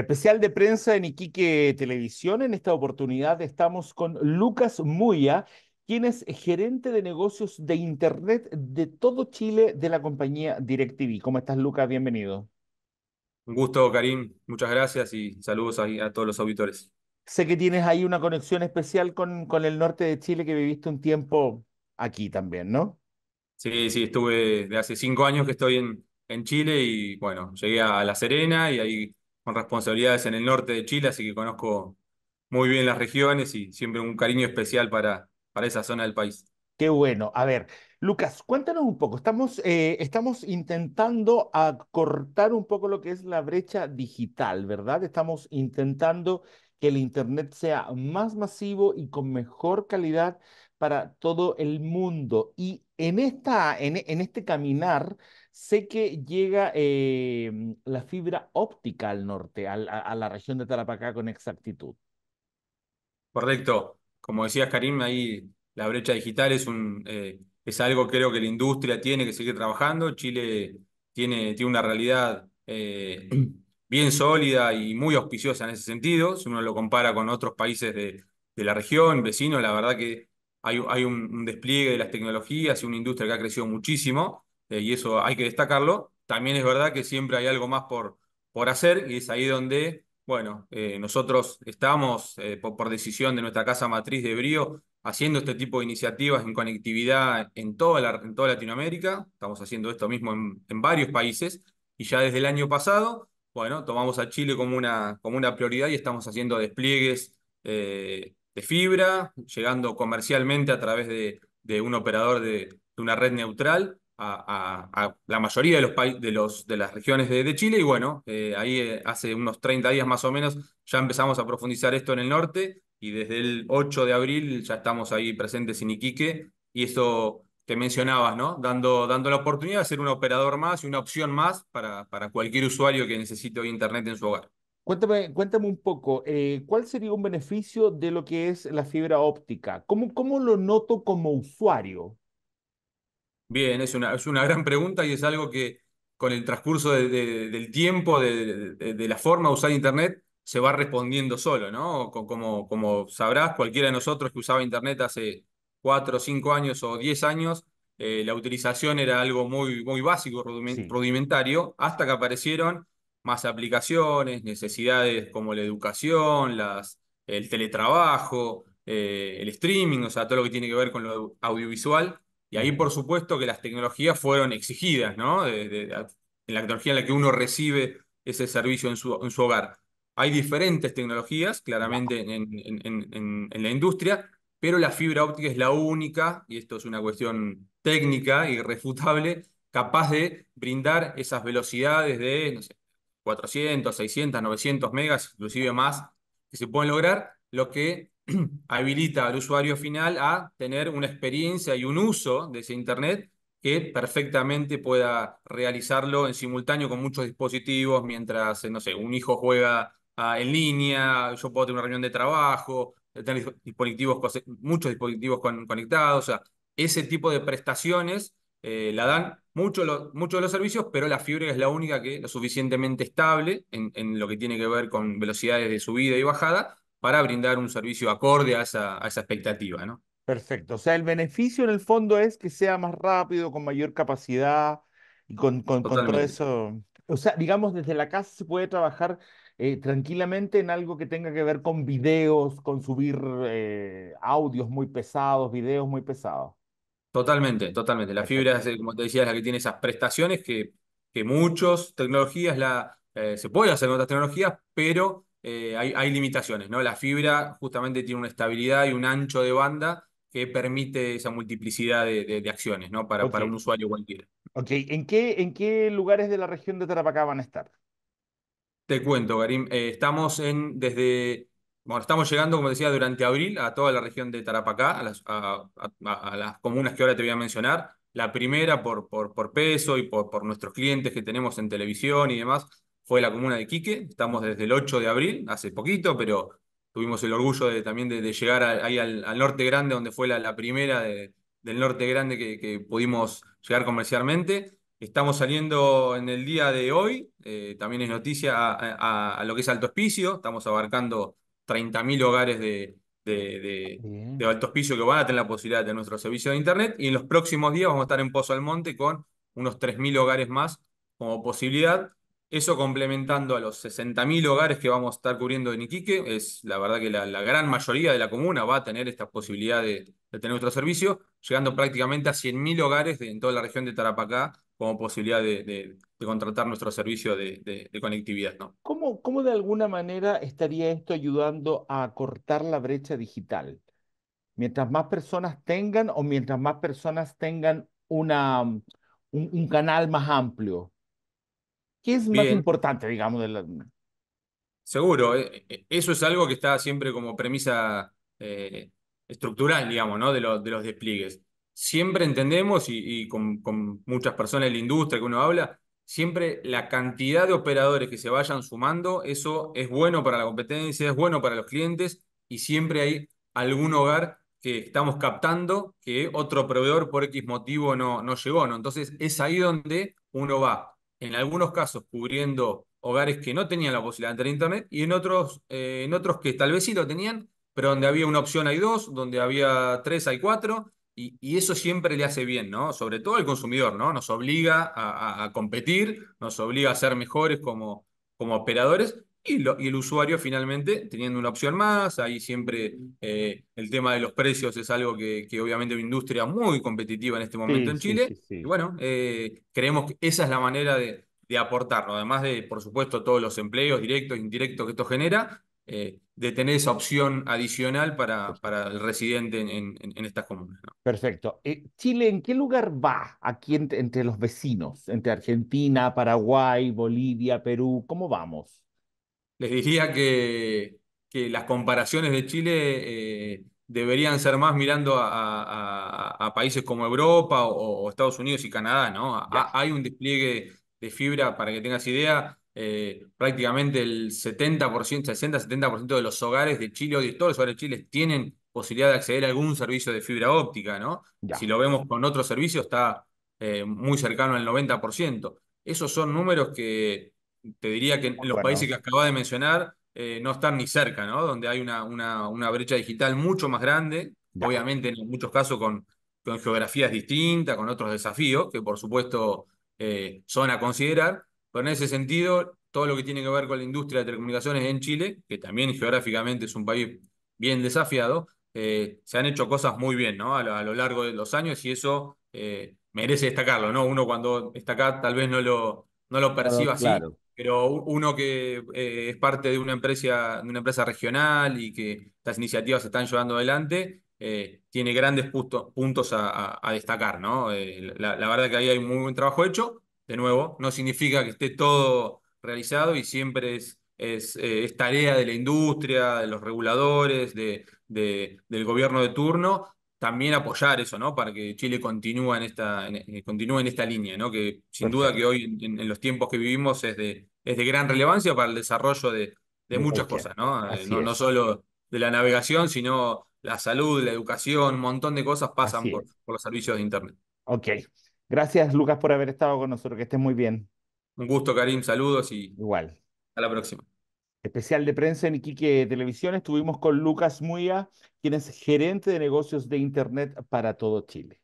Especial de prensa en Iquique Televisión. En esta oportunidad estamos con Lucas Muya, quien es gerente de negocios de Internet de todo Chile de la compañía DirecTV. ¿Cómo estás, Lucas? Bienvenido. Un gusto, Karim. Muchas gracias y saludos a, todos los auditores. Sé que tienes ahí una conexión especial con, con el norte de Chile, que viviste un tiempo aquí también, ¿no? Sí, sí, estuve de hace cinco años que estoy en, en Chile y bueno, llegué a La Serena y ahí con responsabilidades en el norte de Chile, así que conozco muy bien las regiones y siempre un cariño especial para, para esa zona del país. Qué bueno. A ver, Lucas, cuéntanos un poco. Estamos, eh, estamos intentando acortar un poco lo que es la brecha digital, ¿verdad? Estamos intentando que el Internet sea más masivo y con mejor calidad para todo el mundo. Y en, esta, en, en este caminar, Sé que llega eh, la fibra óptica al norte, a, la región de Tarapacá con exactitud. Correcto. Como decías, Karim, ahí la brecha digital es, eh, algo que creo que la industria tiene que seguir trabajando. Chile tiene, una realidad eh, bien sólida y muy auspiciosa en ese sentido. Si uno lo compara con otros países de, la región, vecinos, la verdad que hay, un, despliegue de las tecnologías y una industria que ha crecido muchísimo. Eh, y eso hay que destacarlo. También es verdad que siempre hay algo más por, por hacer y es ahí donde, bueno, eh, nosotros estamos eh, por, decisión de nuestra casa matriz de Brío haciendo este tipo de iniciativas en conectividad en toda, la, en toda Latinoamérica. Estamos haciendo esto mismo en, varios países y ya desde el año pasado bueno, tomamos a Chile como una, como una prioridad y estamos haciendo despliegues de fibra, llegando comercialmente a través de, un operador de, una red neutral a, la mayoría de, los, de, los, de las regiones de, Chile y bueno, eh, ahí eh, hace unos 30 días más o menos ya empezamos a profundizar esto en el norte y desde el 8 de abril ya estamos ahí presentes en Iquique y eso que mencionabas, ¿no? Dando, dando la oportunidad de ser un operador más y una opción más para, para cualquier usuario que necesite Internet en su hogar. Cuéntame, cuéntame un poco, eh, ¿cuál sería un beneficio de lo que es la fibra óptica? ¿Cómo, cómo lo noto como usuario? Bien, es una, es una gran pregunta y es algo que con el transcurso del tiempo, de, la forma de usar Internet, se va respondiendo solo, ¿no? Como, como sabrás, cualquiera de nosotros que usaba Internet hace cuatro, cinco años o diez años, eh, la utilización era algo muy, muy básico, rudimentario, hasta que aparecieron más aplicaciones, necesidades como la educación, las, el teletrabajo, eh, el streaming, o sea, todo lo que tiene que ver con lo audiovisual y ahí, por supuesto, que las tecnologías fueron exigidas, ¿no? en la tecnología en la que uno recibe ese servicio en su, hogar. Hay diferentes tecnologías, claramente, en, en, la industria, pero la fibra óptica es la única, y esto es una cuestión técnica irrefutable, capaz de brindar esas velocidades de no sé, 400, 600, 900 megas, inclusive más, que se pueden lograr, lo que habilita al usuario final a tener una experiencia y un uso de ese Internet que perfectamente pueda realizarlo en simultáneo con muchos dispositivos mientras, eh, no sé, un hijo juega ah, en línea, yo puedo tener una reunión de trabajo, eh, tener dispositivos, muchos dispositivos conectados, o sea, ese tipo de prestaciones eh, la dan muchos de los servicios, pero la fibra es la única que es lo suficientemente estable en lo que tiene que ver con velocidades de subida y bajada para brindar un servicio acorde a esa, expectativa, ¿no? Perfecto. O sea, el beneficio en el fondo es que sea más rápido, con mayor capacidad y con, con, todo eso. O sea, digamos, desde la casa se puede trabajar eh, tranquilamente en algo que tenga que ver con videos, con subir eh, audios muy pesados, videos muy pesados. Totalmente, totalmente. La fibra, como te decía, es la que tiene esas prestaciones que, que muchas tecnologías la, eh, se puede hacer con otras tecnologías, pero eh, hay, limitaciones, ¿no? La fibra justamente tiene una estabilidad y un ancho de banda que permite esa multiplicidad de, acciones, ¿no? Para, para un usuario cualquiera. Ok, ¿En qué, ¿en qué lugares de la región de Tarapacá van a estar? Te cuento, Karim. Eh, estamos en desde. Bueno, estamos llegando, como decía, durante abril a toda la región de Tarapacá, a las, las comunas que ahora te voy a mencionar. La primera por, por, por peso y por, por nuestros clientes que tenemos en televisión y demás, fue la comuna de Quique. Estamos desde el 8 de abril, hace poquito, pero tuvimos el orgullo de, también de, llegar ahí al, Norte Grande, donde fue la, primera del Norte Grande que, pudimos llegar comercialmente. Estamos saliendo en el día de hoy, eh, también es noticia a, lo que es Alto Hospicio, estamos abarcando 30.000 hogares de, Alto Hospicio que van a tener la posibilidad de tener nuestro servicio de Internet y en los próximos días vamos a estar en Pozo Almonte con unos 3.000 hogares más como posibilidad. Eso complementando a los 60.000 hogares que vamos a estar cubriendo en Iquique, es la verdad que la, gran mayoría de la comuna va a tener esta posibilidad de, tener nuestro servicio, llegando prácticamente a 100.000 hogares en toda la región de Tarapacá como posibilidad de, contratar nuestro servicio de, conectividad. ¿Cómo, de alguna manera estaría esto ayudando a cortar la brecha digital? Mientras más personas tengan o mientras más personas tengan una, un canal más amplio ¿Qué es más importante, digamos? De la... Seguro, e, e, eso es algo que está siempre como premisa eh, estructural, digamos, ¿no? de, de los despliegues. Siempre entendemos, y, con, muchas personas de la industria que uno habla, siempre la cantidad de operadores que se vayan sumando, eso es bueno para la competencia, es bueno para los clientes, y siempre hay algún hogar que estamos captando que otro proveedor por X motivo no, no llegó, ¿no? Entonces es ahí donde uno va en algunos casos cubriendo hogares que no tenían la posibilidad de entrar en Internet y en otros, eh, en otros que tal vez sí lo tenían, pero donde había una opción hay dos, donde había tres hay cuatro, y, eso siempre le hace bien, ¿no? Sobre todo al consumidor, ¿no? Nos obliga a, competir, nos obliga a ser mejores como, como operadores, y, el usuario finalmente teniendo una opción más, ahí siempre eh, el tema de los precios es algo que, obviamente es una industria muy competitiva en este momento en Chile. y bueno, eh, creemos que esa es la manera de, aportarlo, además de, por supuesto, todos los empleos directos e indirectos que esto genera, eh, de tener esa opción adicional para, el residente en, estas comunas. Perfecto. Chile, ¿en qué lugar va aquí entre los vecinos? Entre Argentina, Paraguay, Bolivia, Perú, ¿cómo vamos? les diría que, que las comparaciones de Chile eh, deberían ser más mirando a, países como Europa o, Estados Unidos y Canadá, ¿no? hay un despliegue de fibra, para que tengas idea, eh, prácticamente el 70%, 60-70% de los hogares de Chile, hoy todos los hogares de Chile tienen posibilidad de acceder a algún servicio de fibra óptica, ¿no? Si lo vemos con otros servicios, está eh, muy cercano al 90%. Esos son números que, te diría que los países que acabas de mencionar eh, no están ni cerca, ¿no? Donde hay una, una, brecha digital mucho más grande, obviamente en muchos casos con, con geografías distintas, con otros desafíos, que por supuesto eh, son a considerar, pero en ese sentido, todo lo que tiene que ver con la industria de telecomunicaciones en Chile, que también geográficamente es un país bien desafiado, eh, se han hecho cosas muy bien ¿no? a, lo, largo de los años y eso merece destacarlo, ¿no? Uno cuando está acá tal vez no lo, no lo perciba así. Pero uno que eh, es parte de una, empresa, de una empresa regional y que estas iniciativas se están llevando adelante, eh, tiene grandes puntos a, destacar, eh, la, la, verdad que ahí hay muy buen trabajo hecho. De nuevo, no significa que esté todo realizado y siempre es, es, tarea de la industria, de los reguladores, del gobierno de turno, también apoyar eso, ¿no? Para que Chile continúe en esta, continúe en esta línea, ¿no? Que sin duda que hoy en, los tiempos que vivimos es de, es de gran relevancia para el desarrollo de, muchas cosas, ¿no? Eh, no, solo de la navegación, sino la salud, la educación, un montón de cosas pasan por, los servicios de Internet. Ok. Gracias, Lucas, por haber estado con nosotros. Que estés muy bien. Un gusto, Karim. Saludos y. Igual. A la próxima especial de prensa en Iquique Televisión estuvimos con Lucas Muya, quien es gerente de negocios de Internet para todo Chile.